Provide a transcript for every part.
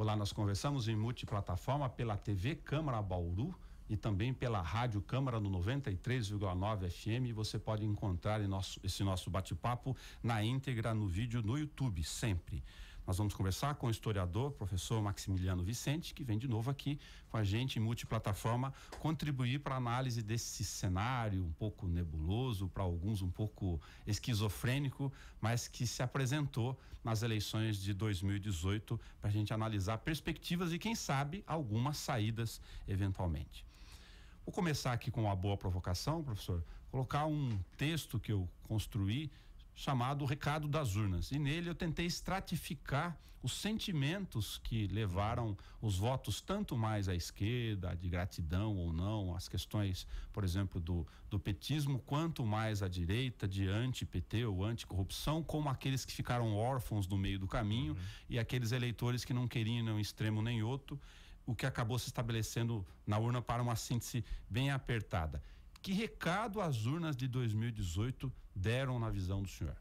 Olá, nós conversamos em multiplataforma pela TV Câmara Bauru e também pela Rádio Câmara no 93,9 FM. Você pode encontrar nosso, esse nosso bate-papo na íntegra no vídeo no YouTube, sempre. Nós vamos conversar com o historiador, professor Maximiliano Vicente, que vem de novo aqui com a gente em multiplataforma contribuir para a análise desse cenário um pouco nebuloso, para alguns um pouco esquizofrênico, mas que se apresentou nas eleições de 2018 para a gente analisar perspectivas e, quem sabe, algumas saídas eventualmente. Vou começar aqui com uma boa provocação, professor. Colocar um texto que eu construí chamado Recado das Urnas. E nele eu tentei estratificar os sentimentos que levaram os votos tanto mais à esquerda, de gratidão ou não, as questões, por exemplo, do, do petismo, quanto mais à direita, de anti-PT ou anticorrupção, como aqueles que ficaram órfãos no meio do caminho uhum. e aqueles eleitores que não queriam um extremo nem outro, o que acabou se estabelecendo na urna para uma síntese bem apertada. Que recado as urnas de 2018 deram na visão do senhor?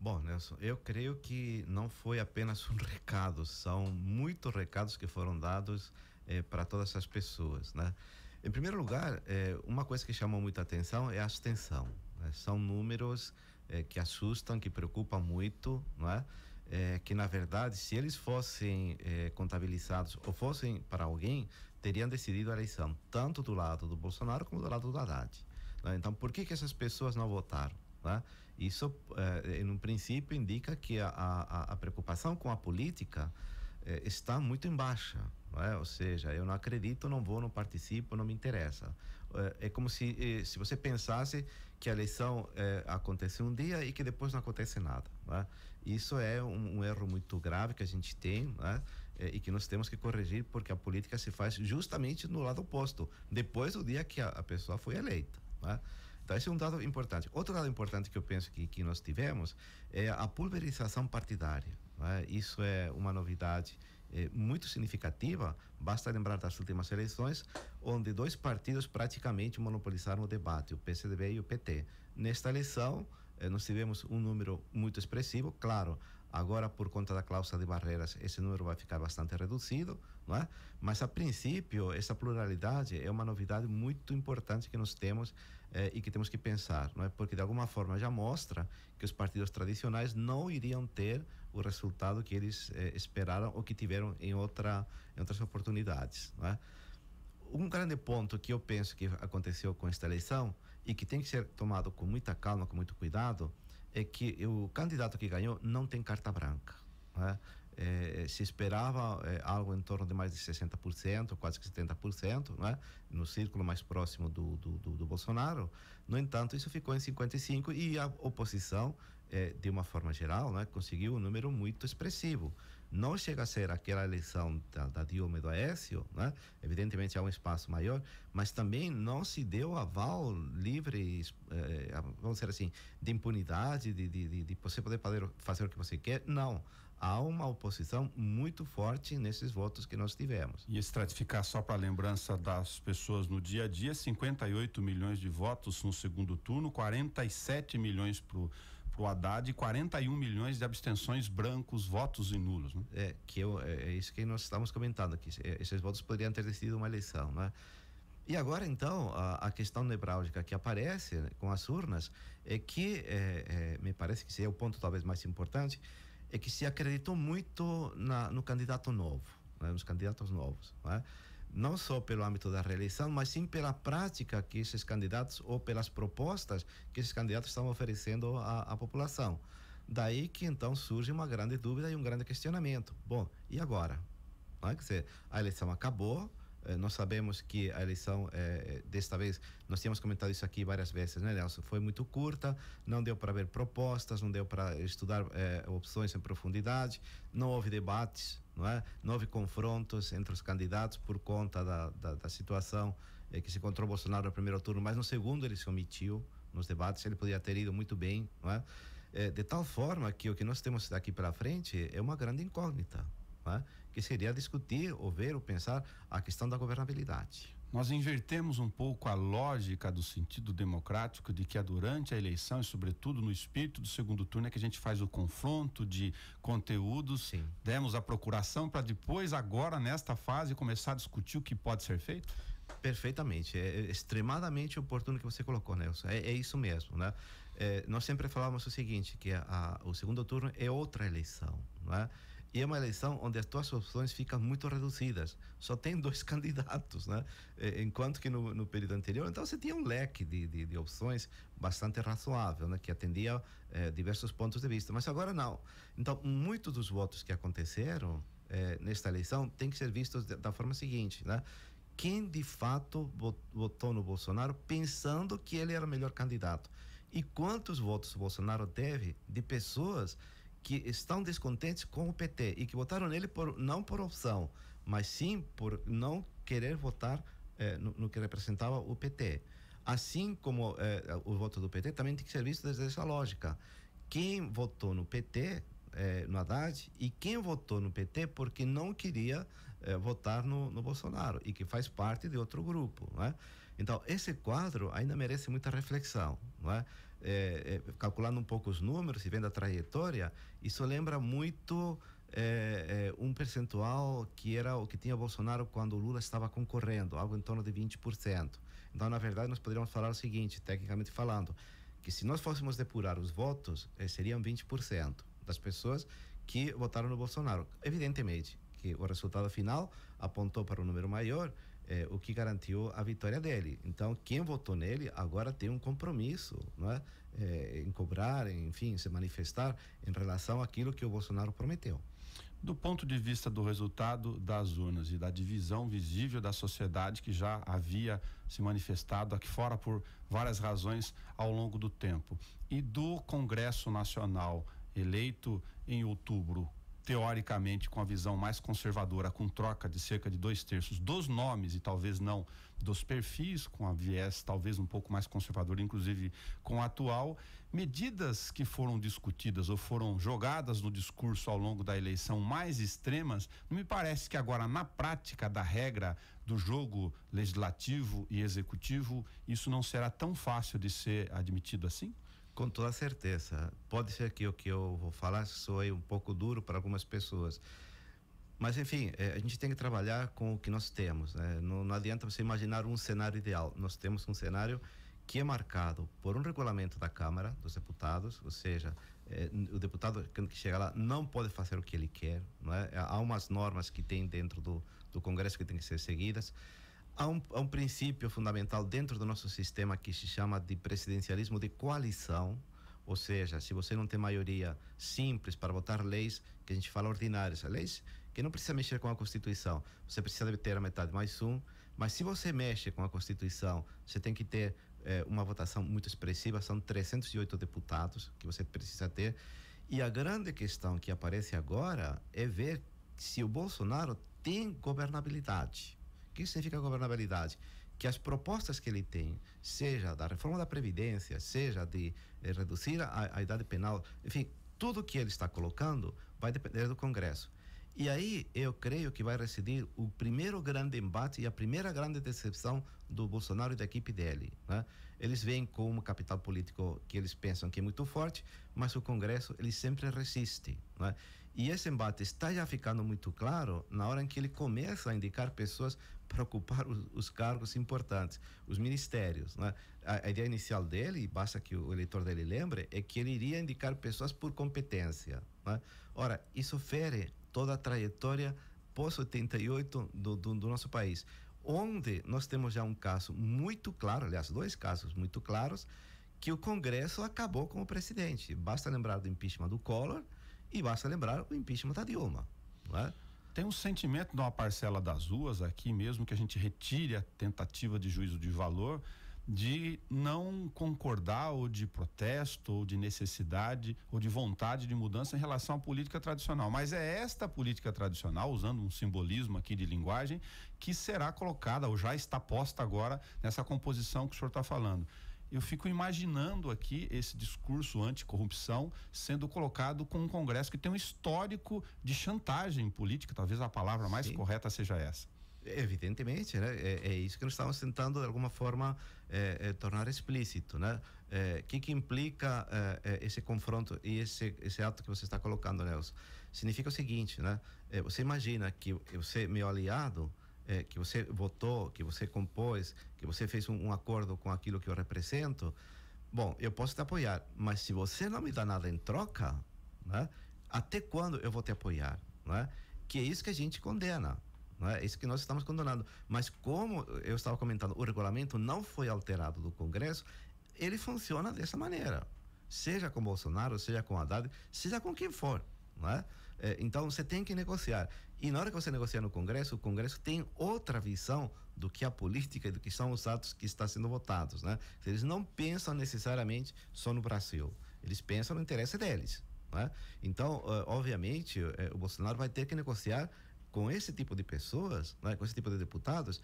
Bom, Nelson, eu creio que não foi apenas um recado, são muitos recados que foram dados eh, para todas essas pessoas, né? Em primeiro lugar, eh, uma coisa que chamou muita atenção é a abstenção. Né? São números eh, que assustam, que preocupam muito, não é? Eh, que na verdade, se eles fossem eh, contabilizados ou fossem para alguém, teriam decidido a eleição, tanto do lado do Bolsonaro como do lado do Haddad. Né? Então, por que, que essas pessoas não votaram? Né? Isso, eh, no princípio, indica que a, a, a preocupação com a política eh, está muito em baixa. É? Ou seja, eu não acredito, não vou, não participo, não me interessa. É, é como se eh, se você pensasse que a eleição é, acontece um dia e que depois não acontece nada. Não é? Isso é um, um erro muito grave que a gente tem né? Eh, e que nós temos que corrigir, porque a política se faz justamente no lado oposto, depois do dia que a, a pessoa foi eleita. Né? Então, esse é um dado importante. Outro dado importante que eu penso que, que nós tivemos é a pulverização partidária. Né? Isso é uma novidade eh, muito significativa. Basta lembrar das últimas eleições, onde dois partidos praticamente monopolizaram o debate, o PCDB e o PT. Nesta eleição, eh, nós tivemos um número muito expressivo, claro, agora por conta da cláusula de barreiras esse número vai ficar bastante reduzido, não é? mas a princípio essa pluralidade é uma novidade muito importante que nós temos eh, e que temos que pensar, não é? porque de alguma forma já mostra que os partidos tradicionais não iriam ter o resultado que eles eh, esperaram ou que tiveram em, outra, em outras oportunidades. Não é? Um grande ponto que eu penso que aconteceu com esta eleição e que tem que ser tomado com muita calma, com muito cuidado, é que o candidato que ganhou não tem carta branca. Né? É, se esperava é, algo em torno de mais de 60%, quase que 70%, né? no círculo mais próximo do, do, do, do Bolsonaro. No entanto, isso ficou em 55% e a oposição, é, de uma forma geral, né? conseguiu um número muito expressivo não chega a ser aquela eleição da, da Dilma e do Aécio, né? evidentemente há um espaço maior, mas também não se deu aval livre, eh, eh vamos dizer assim, de impunidade, de, de, de, de você poder fazer o que você quer. Não há uma oposição muito forte nesses votos que nós tivemos. E estratificar só para lembrança das pessoas no dia a dia, 58 milhões de votos no segundo turno, 47 milhões para o Haddad e 41 milhões de abstenções brancos, votos e nulos, né? É, que eu, é, é isso que nós estamos comentando aqui. É, esses votos poderiam ter decidido uma eleição, né? E agora, então, a, a questão nebrálgica que aparece né, com as urnas é que, é, é, me parece que esse é o ponto talvez mais importante, é que se acreditou muito na, no candidato novo, né, nos candidatos novos. Né? não só pelo âmbito da reeleição, mas sim pela prática que esses candidatos ou pelas propostas que esses candidatos estão oferecendo à, à população. Daí que então surge uma grande dúvida e um grande questionamento. Bom, e agora? Não é a eleição acabou, eh, nós sabemos que a eleição eh, eh, desta vez, nós tínhamos comentado isso aqui várias vezes, né, Nelson? Foi muito curta, não deu para ver propostas, não deu para estudar opções em profundidade, não houve debates não é? Nove confrontos entre os candidatos por conta da, da, da situação eh, que se encontrou Bolsonaro no primeiro turno, mas no segundo ele se omitiu nos debates, ele podia ter ido muito bem, não é? Eh, de tal forma que o que nós temos daqui para frente é uma grande incógnita, é? que seria discutir, ou ver, ou pensar a questão da governabilidade nós invertemos um pouco a lógica do sentido democrático de que é durante a eleição e sobretudo no espírito do segundo turno é que a gente faz o confronto de conteúdos, Sim. demos a procuração para depois agora nesta fase começar a discutir o que pode ser feito? Perfeitamente, é, é extremadamente oportuno que você colocou, Nelson. É, é isso mesmo, né? É, nós sempre falávamos o seguinte, que a, a, o segundo turno é outra eleição, é? E é uma eleição onde as tuas opções ficam muito reduzidas. Só tem dois candidatos, né? Eh, enquanto que no, no período anterior, então você tinha um leque de, de, de opções bastante razoável, né? Que atendia eh, diversos pontos de vista. Mas agora não. Então, muitos dos votos que aconteceram eh, nesta eleição têm que ser vistos da forma seguinte, né? Quem de fato votou no Bolsonaro pensando que ele era o melhor candidato? E quantos votos o Bolsonaro teve de pessoas que estão descontentes com o PT e que votaram nele por, não por opção, mas sim por não querer votar eh, no, no, que representava o PT. Assim como eh, o voto do PT também tem que ser visto desde essa lógica. Quem votou no PT, eh, no Haddad, e quem votou no PT porque não queria eh, votar no, no, Bolsonaro e que faz parte de outro grupo. Né? Então, esse quadro ainda merece muita reflexão. Não é? é, é, calculando um pouco os números e vendo a trajetória, isso lembra muito é, é, um percentual que era o que tinha Bolsonaro quando o Lula estava concorrendo, algo em torno de 20%. Então, na verdade, nós poderíamos falar o seguinte, tecnicamente falando, que se nós fôssemos depurar os votos, eh, seriam 20% das pessoas que votaram no Bolsonaro. Evidentemente que o resultado final apontou para um número maior, é, o que garantiu a vitória dele. Então, quem votou nele agora tem um compromisso não é? é em cobrar, enfim, se manifestar em relação àquilo que o Bolsonaro prometeu. Do ponto de vista do resultado das urnas e da divisão visível da sociedade que já havia se manifestado aqui fora por várias razões ao longo do tempo, e do Congresso Nacional eleito em outubro, teoricamente com a visão mais conservadora, com troca de cerca de dois terços dos nomes e talvez não dos perfis, com a viés talvez um pouco mais conservadora, inclusive com a atual, medidas que foram discutidas ou foram jogadas no discurso ao longo da eleição mais extremas, não me parece que agora na prática da regra do jogo legislativo e executivo, isso não será tão fácil de ser admitido assim? com toda certeza. Pode ser que o que eu vou falar soe um pouco duro para algumas pessoas. Mas, enfim, é, a gente tem que trabalhar com o que nós temos. Né? Não, não adianta você imaginar um cenário ideal. Nós temos um cenário que é marcado por um regulamento da Câmara dos Deputados, ou seja, é, o deputado que chega lá não pode fazer o que ele quer, não é? Há umas normas que tem dentro do, do Congresso que têm que ser seguidas há um, há um princípio fundamental dentro do nosso sistema que se chama de presidencialismo de coalição, ou seja, se você não tem maioria simples para votar leis que a gente fala ordinárias, leis que não precisa mexer com a Constituição, você precisa ter a metade mais um, mas se você mexe com a Constituição, você tem que ter eh, uma votação muito expressiva, são 308 deputados que você precisa ter. E a grande questão que aparece agora é ver se o Bolsonaro tem governabilidade que significa governabilidade? Que as propostas que ele tem, seja da reforma da Previdência, seja de eh, reduzir a, a idade penal, enfim, tudo que ele está colocando vai depender do Congresso. E aí eu creio que vai residir o primeiro grande embate e a primeira grande decepção do Bolsonaro e da equipe dele. Né? Eles vêm com um capital político que eles pensam que é muito forte, mas o Congresso ele sempre resiste. Né? E esse embate está já ficando muito claro na hora em que ele começa a indicar pessoas para ocupar os, os cargos importantes, os ministérios. Né? A, a, ideia inicial dele, e basta que o eleitor dele lembre, é que ele iria indicar pessoas por competência. Né? Ora, isso fere toda a trajetória pós-88 do, do, do nosso país, onde nós temos já um caso muito claro aliás, dois casos muito claros que o Congresso acabou com o presidente. Basta lembrar do impeachment do Collor e basta lembrar o impeachment da tá Dilma, não é? Tem um sentimento de uma parcela das ruas aqui, mesmo que a gente retire a tentativa de juízo de valor, de não concordar ou de protesto ou de necessidade ou de vontade de mudança em relação à política tradicional. Mas é esta política tradicional, usando um simbolismo aqui de linguagem, que será colocada ou já está posta agora nessa composição que o senhor está falando eu fico imaginando aqui esse discurso anticorrupção sendo colocado com um Congresso que tem um histórico de chantagem política, talvez a palavra mais Sim. correta seja essa. Evidentemente, né? é, é, isso que nós estamos tentando de alguma forma é, é, tornar explícito, né? O é, que, que implica é, é, esse confronto e esse, esse ato que você está colocando, Nelson? Significa o seguinte, né? você imagina que você, meu aliado, é, que você votou, que você compôs, que você fez um, um acordo com aquilo que eu represento, bom, eu posso te apoiar, mas se você não me dá nada em troca, né? Até quando eu vou te apoiar, né? Que é isso que a gente condena, né? Isso que nós estamos condenando. Mas como eu estava comentando, o regulamento não foi alterado do Congresso, ele funciona dessa maneira. Seja com Bolsonaro, seja com Haddad, seja com quem for. É? é? Então você tem que negociar. E na hora que você negocia no Congresso, o Congresso tem outra visão do que a política e do que são os atos que estão sendo votados. Né? Eles não pensam necessariamente só no Brasil, eles pensam no interesse deles. Né? Então, obviamente, é, o Bolsonaro vai ter que negociar com esse tipo de pessoas, né? com esse tipo de deputados,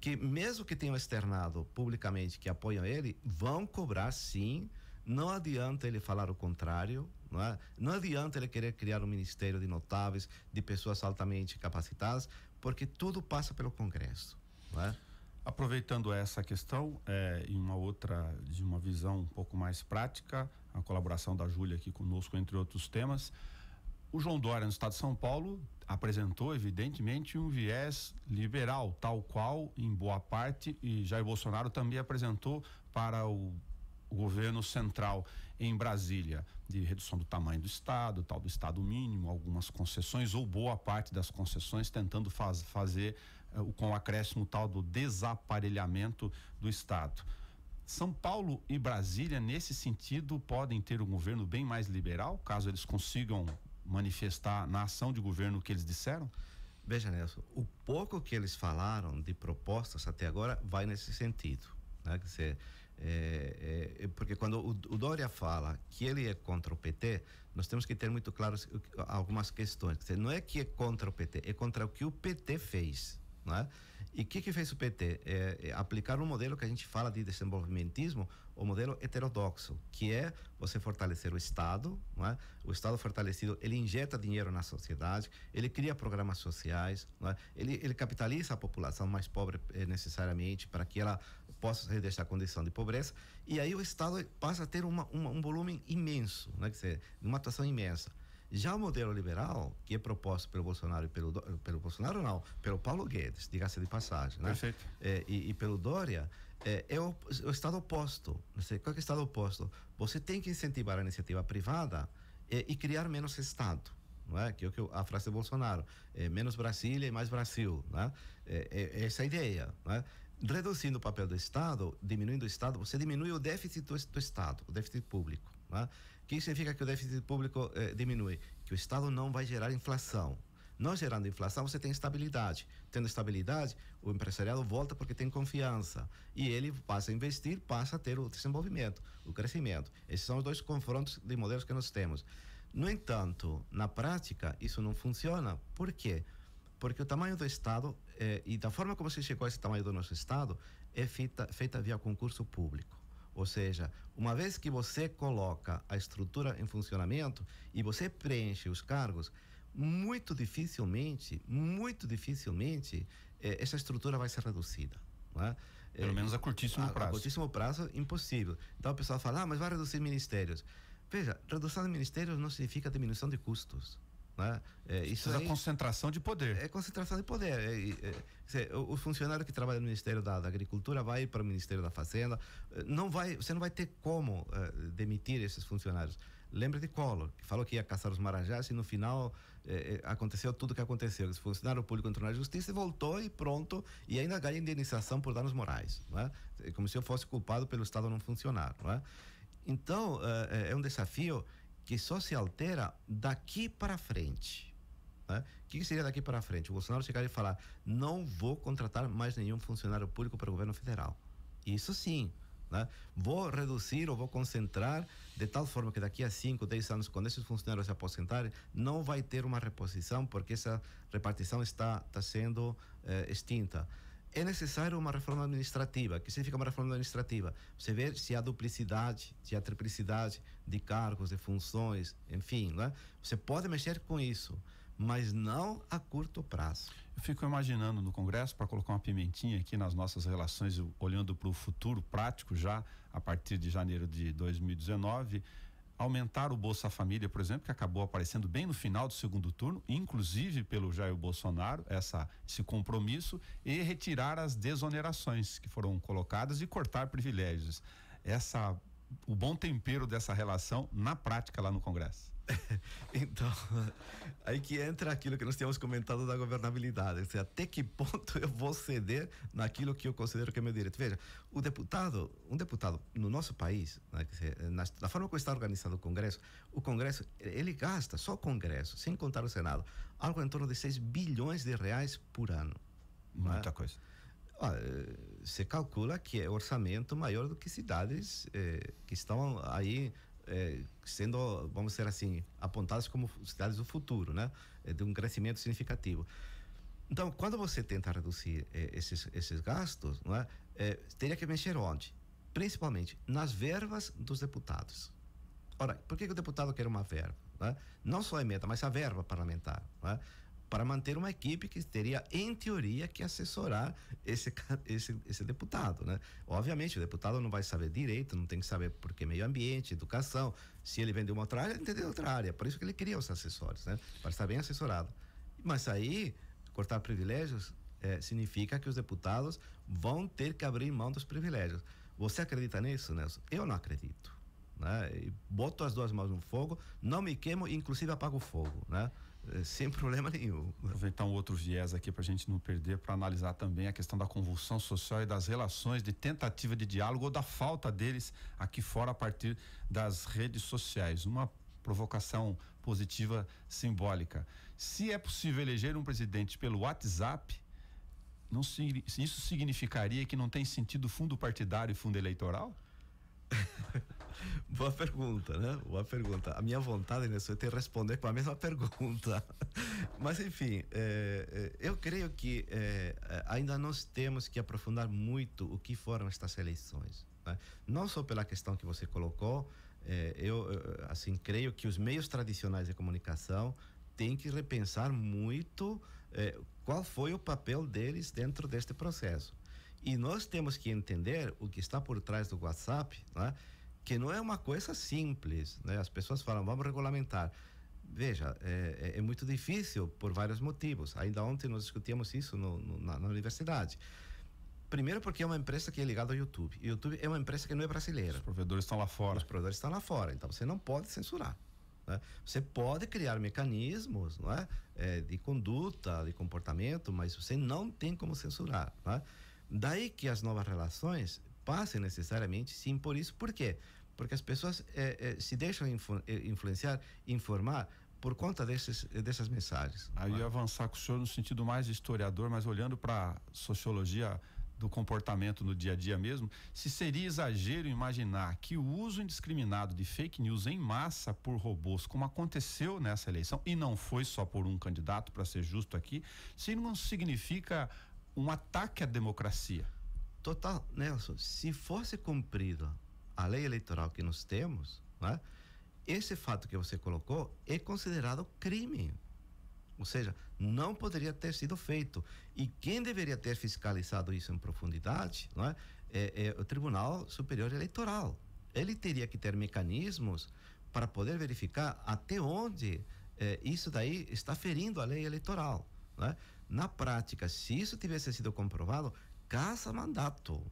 que mesmo que tenham externado publicamente que apoiam ele, vão cobrar sim. Não adianta ele falar o contrário, não, é? não adianta ele querer criar um ministério de notáveis, de pessoas altamente capacitadas, porque tudo passa pelo Congresso. Não é? Aproveitando essa questão, é, em uma outra, de uma visão um pouco mais prática, a colaboração da Júlia aqui conosco, entre outros temas, o João Dória, no estado de São Paulo, apresentou, evidentemente, um viés liberal, tal qual, em boa parte, e Jair Bolsonaro também apresentou para o o governo central em Brasília, de redução do tamanho do Estado, tal do Estado mínimo, algumas concessões ou boa parte das concessões, tentando faz, fazer uh, com o acréscimo tal do desaparelhamento do Estado. São Paulo e Brasília, nesse sentido, podem ter um governo bem mais liberal, caso eles consigam manifestar na ação de governo o que eles disseram? Veja, Nelson, o pouco que eles falaram de propostas até agora vai nesse sentido. Né? Quer dizer, é, é, porque quando o, o, Dória fala que ele é contra o PT, nós temos que ter muito claro algumas questões. Não é que é contra o PT, é contra o que o PT fez. É? E o que, que fez o PT? É, é, aplicar um modelo que a gente fala de desenvolvimentismo, o modelo heterodoxo, que é você fortalecer o Estado, é? o Estado fortalecido, ele injeta dinheiro na sociedade, ele cria programas sociais, é? ele, ele capitaliza a população mais pobre eh, necessariamente para que ela possa sair desta condição de pobreza, e aí o Estado passa a ter uma, uma, um volume imenso, né, dizer, uma atuação imensa. Já o modelo liberal, que é proposto pelo Bolsonaro e pelo, pelo Bolsonaro não, pelo Paulo Guedes, diga-se de passagem, né? Perfeito. É, e, e, pelo Dória, é, é o, o, estado oposto. Qual é o estado oposto? Você tem que incentivar a iniciativa privada é, e criar menos Estado. Não é? Que, é que a frase do Bolsonaro, é, menos Brasília e mais Brasil. Né? É, é essa a ideia. Né? reduzindo o papel do Estado, diminuindo o Estado, você diminui o déficit do, do Estado, o déficit público. Né? que significa que o déficit público eh, diminui? Que o Estado não vai gerar inflação. Não gerando inflação, você tem estabilidade. Tendo estabilidade, o empresariado volta porque tem confiança. E ele passa a investir, passa a ter o desenvolvimento, o crescimento. Esses são os dois confrontos de modelos que nós temos. No entanto, na prática, isso não funciona. Por quê? Porque porque o tamanho do Estado eh, e da forma como se chegou a esse tamanho do nosso Estado é feita, feita via concurso público. Ou seja, uma vez que você coloca a estrutura em funcionamento e você preenche os cargos, muito dificilmente, muito dificilmente, eh, essa estrutura vai ser reduzida. É? Pelo é, menos a curtíssimo a, prazo. A curtíssimo prazo, impossível. Então o pessoal fala, ah, mas vai reduzir ministérios. Veja, redução de ministérios não significa diminuição de custos. Né? É, isso é concentração de poder. É concentração de poder. É, é, o, o, funcionário que trabalha no Ministério da, da, Agricultura vai para o Ministério da Fazenda. Eh, não vai, você não vai ter como eh, demitir esses funcionários. Lembra de Collor, que falou que ia caçar os marajás e no final eh, aconteceu tudo o que aconteceu. Esse funcionário público entrou na justiça e voltou e pronto. E ainda ganha indenização por danos morais. É? É como se eu fosse culpado pelo Estado não funcionar. É? Então, é um desafio que só se altera daqui para frente. Né? O que seria daqui para frente? O Bolsonaro chegar e falar: não vou contratar mais nenhum funcionário público para o governo federal. Isso sim. Né? Vou reduzir ou vou concentrar de tal forma que daqui a 5, 10 anos, quando esses funcionários se aposentarem, não vai ter uma reposição, porque essa repartição está, está sendo eh, extinta é necessário uma reforma administrativa. O que significa uma reforma administrativa? Você vê se há duplicidade, se há triplicidade de cargos, de funções, enfim, né? Você pode mexer com isso, mas não a curto prazo. Eu fico imaginando no Congresso para colocar uma pimentinha aqui nas nossas relações, olhando para o futuro prático já a partir de janeiro de 2019 aumentar o Bolsa Família, por exemplo, que acabou aparecendo bem no final do segundo turno, inclusive pelo Jair Bolsonaro, essa, esse compromisso, e retirar as desonerações que foram colocadas e cortar privilégios. Essa, o bom tempero dessa relação na prática lá no Congresso. então, aí que entra aquilo que nós tínhamos comentado da governabilidade, seja, até que ponto eu vou ceder naquilo que eu considero que é meu direito. Veja, o deputado, um deputado no nosso país, né, na, da forma como está organizado o Congresso, o Congresso, ele gasta, só o Congresso, sem contar o Senado, algo em torno de 6 bilhões de reais por ano. É? Muita né? coisa. Olha, se calcula que é orçamento maior do que cidades eh, que estão aí é, sendo, vamos dizer assim, apontadas como cidades do futuro, né? É, de um crescimento significativo. Então, quando você tenta reduzir é, esses, esses gastos, não é? é? teria que mexer onde? Principalmente nas verbas dos deputados. Ora, por que, que o deputado quer uma verba? Não, é? não só a emenda, mas a verba parlamentar. Não, é? para manter uma equipe que teria, em teoria, que assessorar esse, esse, esse deputado, né? Obviamente, o deputado não vai saber direito, não tem que saber porque meio ambiente, educação, se ele vendeu uma outra área, ele entendeu outra área, por isso que ele queria os assessores, né? Para estar bem assessorado. Mas aí, cortar privilégios é, significa que os deputados vão ter que abrir mão dos privilégios. Você acredita nisso, Nelson? Eu não acredito. Né? boto as duas mãos no fogo, não me queimo, inclusive apago o fogo, né? É, sem problema nenhum. Aproveitar um outro viés aqui para a gente não perder, para analisar também a questão da convulsão social e das relações de tentativa de diálogo ou da falta deles aqui fora a partir das redes sociais. Uma provocação positiva simbólica. Se é possível eleger um presidente pelo WhatsApp, não se, isso significaria que não tem sentido fundo partidário e fundo eleitoral? Boa pergunta, né? Boa pergunta. A minha vontade né, é é ter responder com a mesma pergunta. Mas, enfim, eh, eh, eu creio que eh, ainda nós temos que aprofundar muito o que foram estas eleições. Né? Não só pela questão que você colocou, eu assim creio que os meios tradicionais de comunicação têm que repensar muito qual foi o papel deles dentro deste processo. E nós temos que entender o que está por trás do WhatsApp, né? que não é uma coisa simples, né? As pessoas falam, vamos regulamentar. Veja, é, é, é muito difícil por vários motivos. Ainda ontem nós discutíamos isso no, no, na, na universidade. Primeiro porque é uma empresa que é ligada ao YouTube. O YouTube é uma empresa que não é brasileira. Os provedores estão lá fora. Os provedores estão lá fora, então você não pode censurar. Né? Você pode criar mecanismos não é? é? de conduta, de comportamento, mas você não tem como censurar. É? Daí que as novas relações passem necessariamente sim por isso. Por quê? porque as pessoas é, é, se deixam influ, eh, influenciar, informar por conta desses, dessas mensagens. Aí eu é? avançar com o senhor no sentido mais historiador, mas olhando para sociologia do comportamento no dia a dia mesmo, se seria exagero imaginar que o uso indiscriminado de fake news em massa por robôs, como aconteceu nessa eleição, e não foi só por um candidato, para ser justo aqui, se não significa um ataque à democracia. Total, né, Nelson, se fosse cumprida a lei eleitoral que nós temos, né? esse fato que você colocou é considerado crime. Ou seja, não poderia ter sido feito. E quem deveria ter fiscalizado isso em profundidade não é? É, é o Tribunal Superior Eleitoral. Ele teria que ter mecanismos para poder verificar até onde é, isso daí está ferindo a lei eleitoral. É. Na prática, se isso tivesse sido comprovado, caça mandato.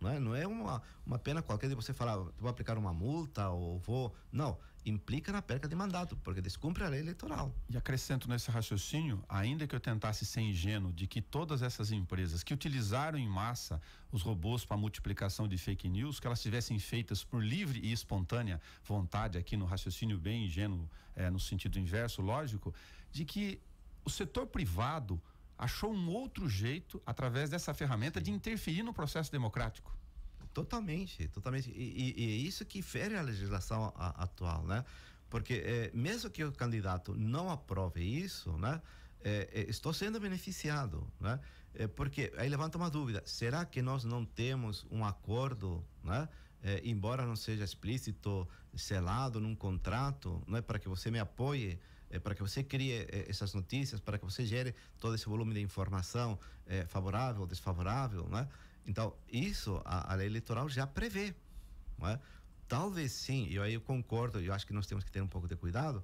Não é, não é uma, uma pena qualquer de você falar, vou aplicar uma multa ou vou. Não, implica na perca de mandato, porque descumpre a lei eleitoral. E acrescento nesse raciocínio, ainda que eu tentasse ser ingênuo de que todas essas empresas que utilizaram em massa os robôs para multiplicação de fake news, que elas tivessem feitas por livre e espontânea vontade, aqui no raciocínio bem ingênuo, é, no sentido inverso, lógico, de que o setor privado achou um outro jeito, através dessa ferramenta, Sim. de interferir no processo democrático. Totalmente, totalmente. E, é isso que fere a legislação a, atual, né? Porque eh, mesmo que o candidato não aprove isso, né? Eh, eh, estou sendo beneficiado, né? porque aí levanta uma dúvida: será que nós não temos um acordo, né? embora não seja explícito, selado num contrato, é Para que você me apoie, é, para que você crie é, é, essas notícias, para que você gere todo esse volume de informação é, favorável, desfavorável, né? Então, isso a, a lei eleitoral já prevê, né? Talvez sim, e aí eu concordo, eu acho que nós temos que ter um pouco de cuidado,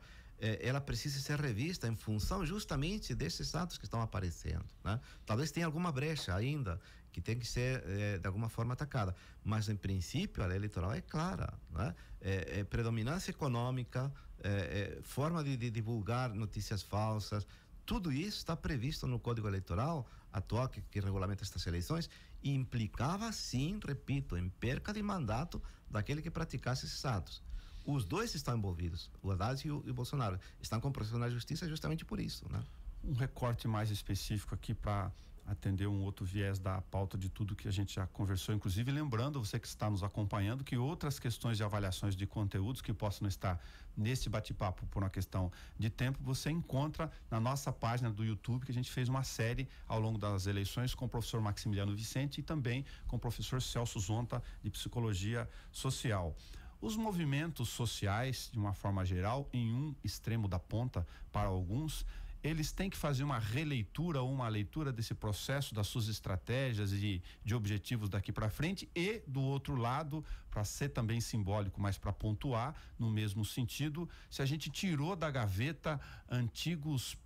ela precisa ser revista em função justamente desses atos que estão aparecendo. Né? Talvez tenha alguma brecha ainda que tem que ser é, de alguma forma atacada, mas em princípio a lei eleitoral é clara, né? é, é predominância econômica é, é, forma de, de divulgar notícias falsas, tudo isso está previsto no Código Eleitoral atual que, que, regulamenta estas eleições e implicava, sim, repito, em perca de mandato daquele que praticasse esses atos. Os dois estão envolvidos, o Haddad e o, e o Bolsonaro. Estão com processo na justiça justamente por isso, né? Um recorte mais específico aqui para atender um outro viés da pauta de tudo que a gente já conversou, inclusive lembrando você que está nos acompanhando que outras questões de avaliações de conteúdos que possam estar neste bate-papo por uma questão de tempo, você encontra na nossa página do YouTube que a gente fez uma série ao longo das eleições com o professor Maximiliano Vicente e também com o professor Celso Zonta de psicologia social. Os movimentos sociais, de uma forma geral, em um extremo da ponta para alguns, eles têm que fazer uma releitura ou uma leitura desse processo, das suas estratégias e de objetivos daqui para frente e do outro lado, para ser também simbólico, mas para pontuar no mesmo sentido, se a gente tirou da gaveta antigos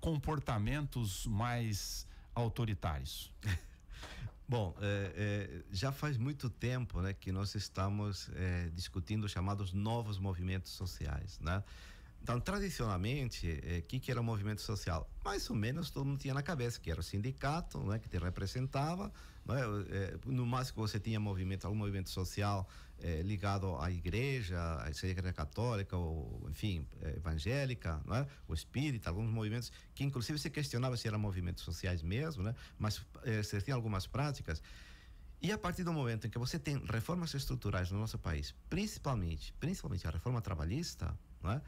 comportamentos mais autoritários. Bom, é, é, já faz muito tempo né, que nós estamos é, discutindo os chamados novos movimentos sociais, né? Então, tradicionalmente, o eh, que, que era o movimento social? Mais ou menos todo mundo tinha na cabeça que era o sindicato, né, que te representava. É? no máximo você tinha movimento, algum movimento social eh, ligado à igreja, à igreja católica, ou, enfim, evangélica, né, o espírita, alguns movimentos que, inclusive, se questionava se eram movimentos sociais mesmo, né, mas você tinha algumas práticas. E a partir do momento em que você tem reformas estruturais no nosso país, principalmente, principalmente a reforma trabalhista, né,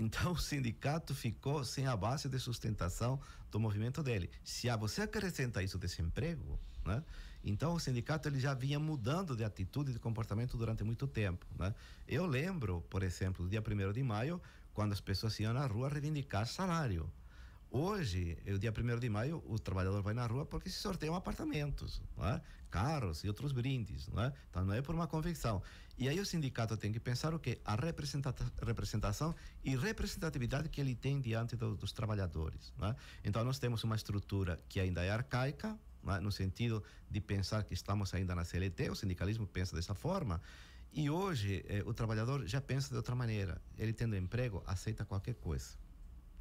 então o sindicato ficou sem a base de sustentação do movimento dele. Se a você acrescenta isso desemprego, né? Então o sindicato ele já vinha mudando de atitude e de comportamento durante muito tempo, né? Eu lembro, por exemplo, do dia 1 de maio, quando as pessoas iam na rua reivindicar salário, Hoje, o dia 1 de maio, o trabalhador vai na rua porque se sorteiam apartamentos, é? carros e outros brindes. Não é? Então, não é por uma convicção. E aí, o sindicato tem que pensar o quê? A representação e representatividade que ele tem diante do, dos trabalhadores. É? Então, nós temos uma estrutura que ainda é arcaica, é? no sentido de pensar que estamos ainda na CLT, o sindicalismo pensa dessa forma. E hoje, eh, o trabalhador já pensa de outra maneira. Ele, tendo emprego, aceita qualquer coisa.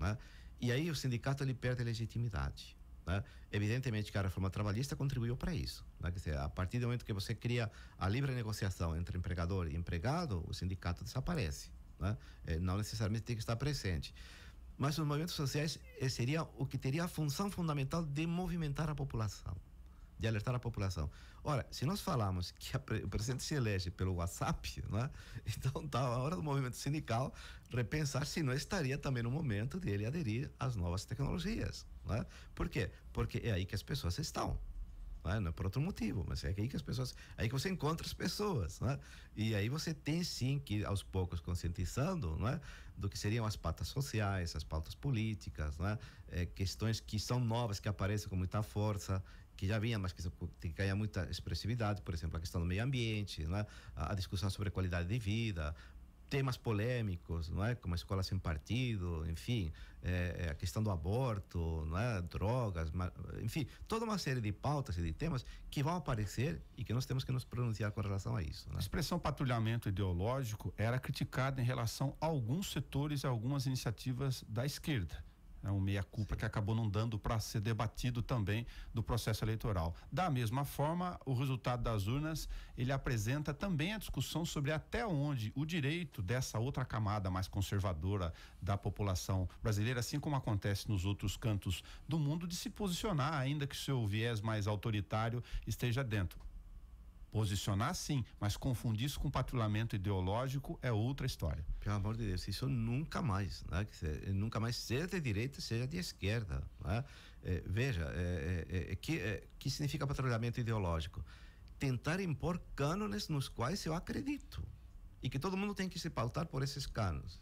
É? E aí o sindicato ele perde a legitimidade. Né? Evidentemente que a reforma trabalhista contribuiu para isso. Né? Dizer, a partir do momento que você cria a livre negociação entre empregador e empregado, o sindicato desaparece. Né? É, não necessariamente tem que estar presente. Mas os movimentos sociais eh, seria o que teria a função fundamental de movimentar a população de alertar a população. Ora, se nós falarmos que a, o presidente se elege pelo WhatsApp, né? então tá a hora do movimento sindical repensar se não estaria também no momento dele aderir às novas tecnologias. Né? Por quê? Porque é aí que as pessoas estão. Né? Não é por outro motivo, mas é aí que as pessoas, é aí que você encontra as pessoas, né? E aí você tem sim que aos poucos conscientizando, né? Do que seriam as patas sociais, as pautas políticas, né? É, questões que são novas que aparecem com muita força que já vinha, mas que tem que ganhar muita expressividade, por exemplo, a questão do meio ambiente, né? a, discussão sobre qualidade de vida, temas polêmicos, não é, como a escola sem partido, enfim, é, é a questão do aborto, não é, drogas, enfim, toda uma série de pautas e de temas que vão aparecer e que nós temos que nos pronunciar com relação a isso. Né? A expressão patrulhamento ideológico era criticada em relação a alguns setores e algumas iniciativas da esquerda é um meia-culpa que acabou não dando para ser debatido também do processo eleitoral. Da mesma forma, o resultado das urnas ele apresenta também a discussão sobre até onde o direito dessa outra camada mais conservadora da população brasileira, assim como acontece nos outros cantos do mundo, de se posicionar, ainda que seu viés mais autoritário esteja dentro. Posicionar sim, mas confundir isso com patrulhamento ideológico é outra história. Pelo amor de Deus, isso nunca mais, né? Eh, nunca mais, seja de direita, seja de esquerda. Né? É, veja, é, é, que, é, que significa patrulhamento ideológico? Tentar impor cânones nos quais eu acredito e que todo mundo tem que se pautar por esses cânones.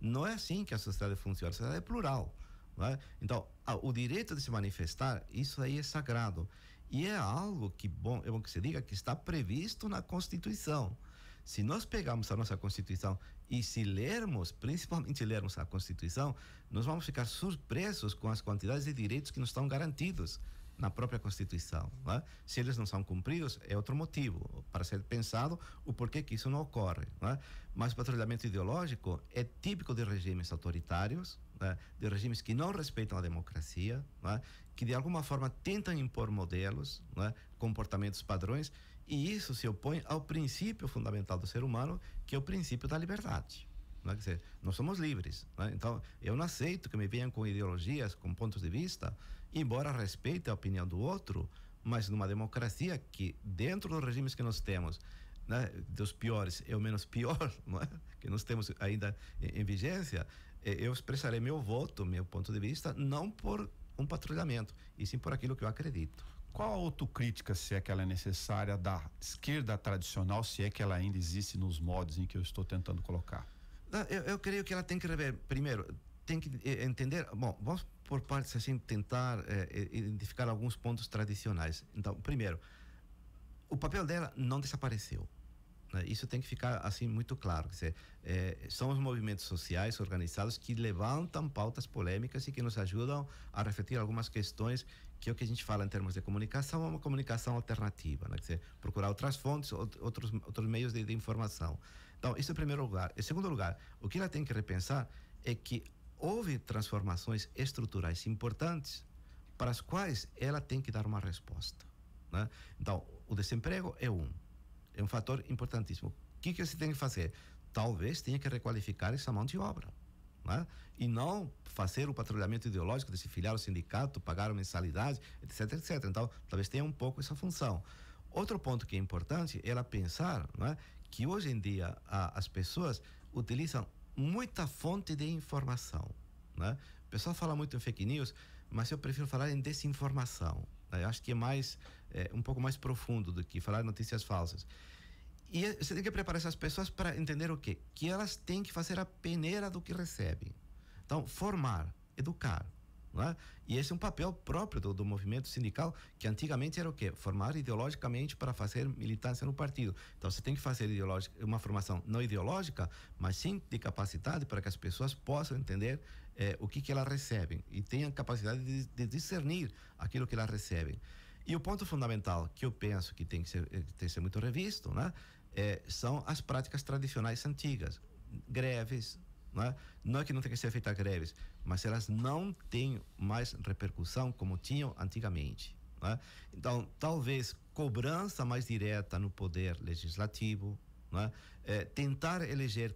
Não é assim que a sociedade funciona, a sociedade é plural. Né? Então, o direito de se manifestar, isso aí é sagrado. E é algo que bom, é bom que se diga que está previsto na Constituição. Se nós pegarmos a nossa Constituição e se lermos, principalmente lermos a Constituição, nós vamos ficar surpresos com as quantidades de direitos que nos estão garantidos na própria Constituição. Né? Se eles não são cumpridos, é outro motivo para ser pensado o porquê que isso não ocorre. Né? Mas o patrulhamento ideológico é típico de regimes autoritários, né, de regimes que não respeitam a democracia, né, que de alguma forma tentam impor modelos, né, comportamentos, padrões, e isso se opõe ao princípio fundamental do ser humano, que é o princípio da liberdade. Né, quer dizer, nós somos livres. Né. Então, eu não aceito que me venham com ideologias, com pontos de vista, embora respeite a opinião do outro, mas numa democracia que, dentro dos regimes que nós temos, né, dos piores é o menos pior né, que nós temos ainda em, em vigência, é, eu expressarei meu voto, meu ponto de vista, não por um patrulhamento, e sim por aquilo que eu acredito. Qual a autocrítica, se é que ela é necessária, da esquerda tradicional, se é que ela ainda existe nos modos em que eu estou tentando colocar? Eu, eu creio que ela tem que rever, primeiro, tem que eh, entender, bom, vamos por partes assim, tentar eh, eh, identificar alguns pontos tradicionais. Então, primeiro, o papel dela não desapareceu né? Isso tem que ficar assim muito claro. Dizer, é, são os movimentos sociais organizados que levantam pautas polêmicas e que nos ajudam a refletir algumas questões que é o que a gente fala em termos de comunicação, é uma comunicação alternativa, né? dizer, procurar outras fontes, outros, outros meios de, de informação. Então, isso em primeiro lugar. Em segundo lugar, o que ela tem que repensar é que houve transformações estruturais importantes para as quais ela tem que dar uma resposta. Né? Então, o desemprego é um é um fator importantíssimo. O que, é que se tem que fazer? Talvez tenha que requalificar essa mão de obra. Né? E não fazer o patrulhamento ideológico de se filiar ao sindicato, pagar a mensalidade, etc, etc. Então, talvez tenha um pouco essa função. Outro ponto que é importante é pensar né, que hoje em dia a, as pessoas utilizam muita fonte de informação. Né? O pessoal fala muito em fake news, mas eu prefiro falar em desinformação. Né? Eu acho que é mais é, um pouco mais profundo do que falar notícias falsas. E é, você tem que preparar essas pessoas para entender o quê? Que elas têm que fazer a peneira do que recebem. Então, formar, educar. É? E esse é um papel próprio do, do, movimento sindical, que antigamente era o quê? Formar ideologicamente para fazer militância no partido. Então você tem que fazer uma formação não ideológica, mas sim de capacidade para que as pessoas possam entender é, o que, que elas recebem e tenham capacidade de, de discernir aquilo que elas recebem. E o ponto fundamental que eu penso que tem que ser, eh, tem que ser muito revisto, né? É, são as práticas tradicionais antigas, greves, né? não é que não tenha que ser feita greves, mas elas não têm mais repercussão como tinham antigamente. Né? Então, talvez cobrança mais direta no poder legislativo, né? é, tentar eleger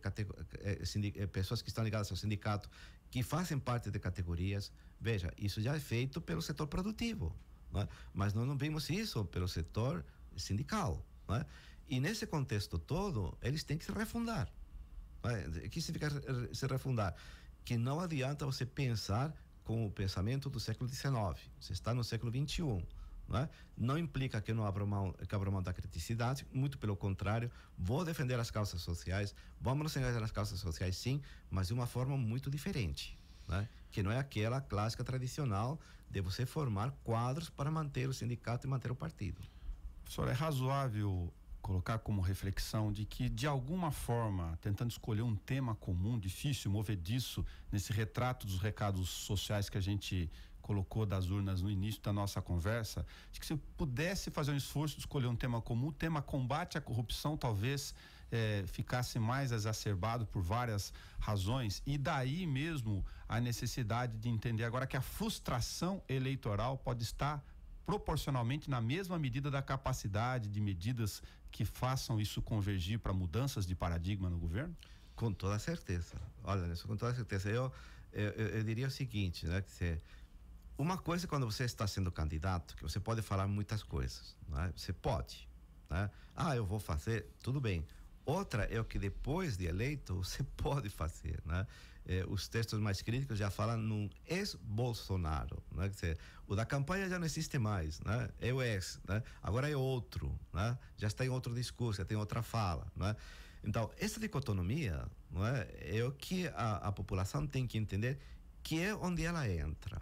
é, pessoas que estão ligadas ao sindicato que fazem parte de categorias. Veja, isso já é feito pelo setor produtivo. Né? Mas nós não vimos isso pelo setor sindical. Né? E nesse contexto todo, eles têm que se refundar. Né? que significa se refundar? Que não adianta você pensar com o pensamento do século XIX. Você está no século XXI. Né? Não implica que eu não abra mão, que abra mão da criticidade, muito pelo contrário, vou defender as causas sociais, vamos nos engajar nas causas sociais sim, mas de uma forma muito diferente. Né? que não é aquela clássica tradicional de você formar quadros para manter o sindicato e manter o partido. Professor, é razoável colocar como reflexão de que, de alguma forma, tentando escolher um tema comum, difícil, movediço, nesse retrato dos recados sociais que a gente colocou das urnas no início da nossa conversa, de que se pudesse fazer um esforço de escolher um tema comum, o tema combate à corrupção talvez eh, ficasse mais exacerbado por várias razões, e daí mesmo a necessidade de entender agora que a frustração eleitoral pode estar proporcionalmente na mesma medida da capacidade de medidas que façam isso convergir para mudanças de paradigma no governo? Com toda certeza. Olha, Nelson, com toda certeza. Eu, eu, eu diria o seguinte, né? Que você, uma coisa é quando você está sendo candidato, que você pode falar muitas coisas, né? Você pode, né? Ah, eu vou fazer, tudo bem. Outra é o que depois de eleito você pode fazer, né? eh, os textos mais críticos já falam num ex-Bolsonaro, né? Quer dizer, o da campanha já não existe mais, né? É o ex, né? Agora é outro, né? Já está em outro discurso, já tem outra fala, né? Então, essa dicotomia, não é? É o que a, a população tem que entender que é onde ela entra,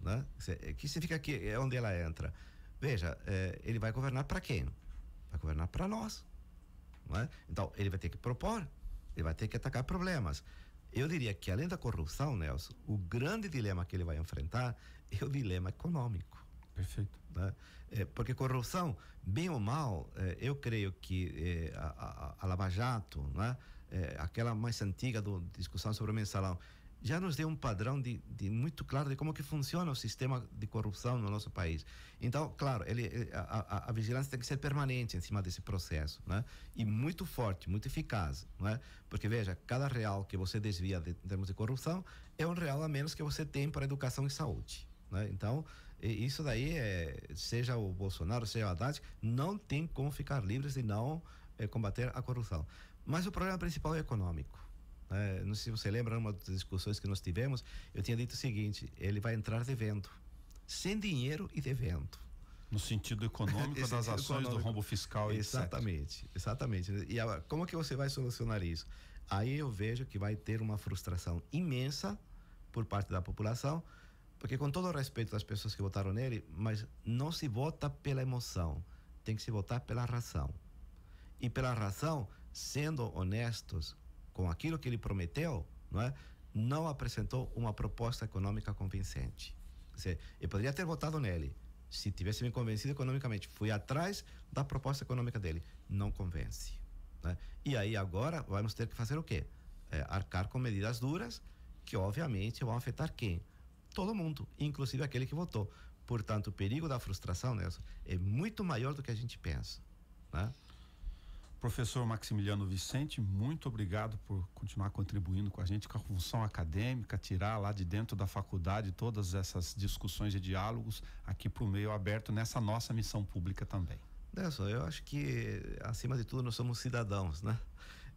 né? Eh, que significa que é onde ela entra. Veja, eh, ele vai governar para quem? Vai governar para nós, não é? Então, ele vai ter que propor, ele vai ter que atacar problemas. Eu diria que além da corrupção, Nelson, o grande dilema que ele vai enfrentar é o dilema econômico. Perfeito. Né? É, porque corrupção, bem ou mal, é, eu creio que é, a, a, a, Lava Jato, né? É, aquela mais antiga do, discussão sobre o mensalão, já nos deu um padrão de, de, muito claro de como que funciona o sistema de corrupção no nosso país. Então, claro, ele, a, a, a, vigilância tem que ser permanente em cima desse processo, né? E muito forte, muito eficaz, né? Porque veja, cada real que você desvia de, em termos de corrupção é um real a menos que você tem para educação e saúde. Né? Então, isso daí, é, seja o Bolsonaro, seja o Haddad, não tem como ficar livres de não é, combater a corrupção. Mas o problema principal é econômico. Né? Não sei se você lembra, uma das discussões que nós tivemos, eu tinha dito o seguinte: ele vai entrar devendo, sem dinheiro e devendo. No sentido econômico das sentido ações econômico. do rombo fiscal, exatamente, etc. exatamente. E agora, como que você vai solucionar isso? Aí eu vejo que vai ter uma frustração imensa por parte da população, porque com todo o respeito das pessoas que votaram nele, mas não se vota pela emoção, tem que se votar pela razão. E pela razão, sendo honestos, com aquilo que ele prometeu, não é? Não apresentou uma proposta econômica convincente. Quer dizer, eu poderia ter votado nele se tivesse me convencido economicamente. Fui atrás da proposta econômica dele. Não convence. Né? E aí agora vamos ter que fazer o quê? É, arcar com medidas duras que obviamente vão afetar quem? Todo mundo, inclusive aquele que votou. Portanto, o perigo da frustração, Nelson, é muito maior do que a gente pensa. Né? Professor Maximiliano Vicente, muito obrigado por continuar contribuindo com a gente com a função acadêmica, tirar lá de dentro da faculdade todas essas discussões e diálogos aqui para o meio aberto nessa nossa missão pública também. Nelson, é, eu acho que, acima de tudo, nós somos cidadãos, né?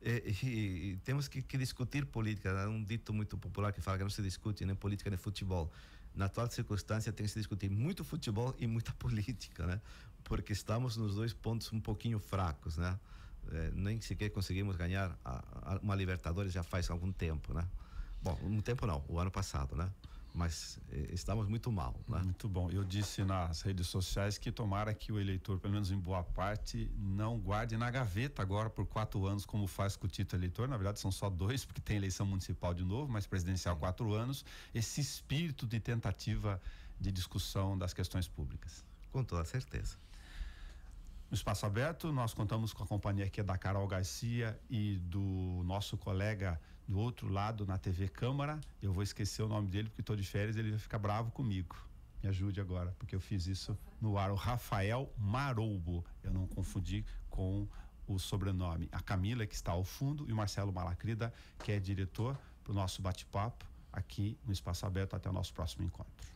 E, e, e temos que, que, discutir política. Há né? um dito muito popular que fala que não se discute nem né? política nem futebol. Na atual circunstância, tem que se discutir muito futebol e muita política, né? Porque estamos nos dois pontos um pouquinho fracos, né? É, nem sequer conseguimos ganhar a, a, uma Libertadores já faz algum tempo, né? Bom, um tempo não, o ano passado, né? Mas eh, estamos muito mal, né? Muito bom. Eu disse nas redes sociais que tomara que o eleitor, pelo menos em boa parte, não guarde na gaveta agora por quatro anos, como faz com o título eleitor. Na verdade, são só dois, porque tem eleição municipal de novo, mas presidencial Sim. quatro anos. Esse espírito de tentativa de discussão das questões públicas. Com toda certeza no Espaço Aberto, nós contamos com a companhia aqui da Carol Garcia e do nosso colega do outro lado na TV Câmara. Eu vou esquecer o nome dele porque estou de férias, ele vai ficar bravo comigo. Me ajude agora, porque eu fiz isso no ar. O Rafael Maroubo, eu não confundi com o sobrenome. A Camila, que está ao fundo, e o Marcelo Malacrida, que é diretor para o nosso bate-papo aqui no Espaço Aberto. Até o nosso próximo encontro.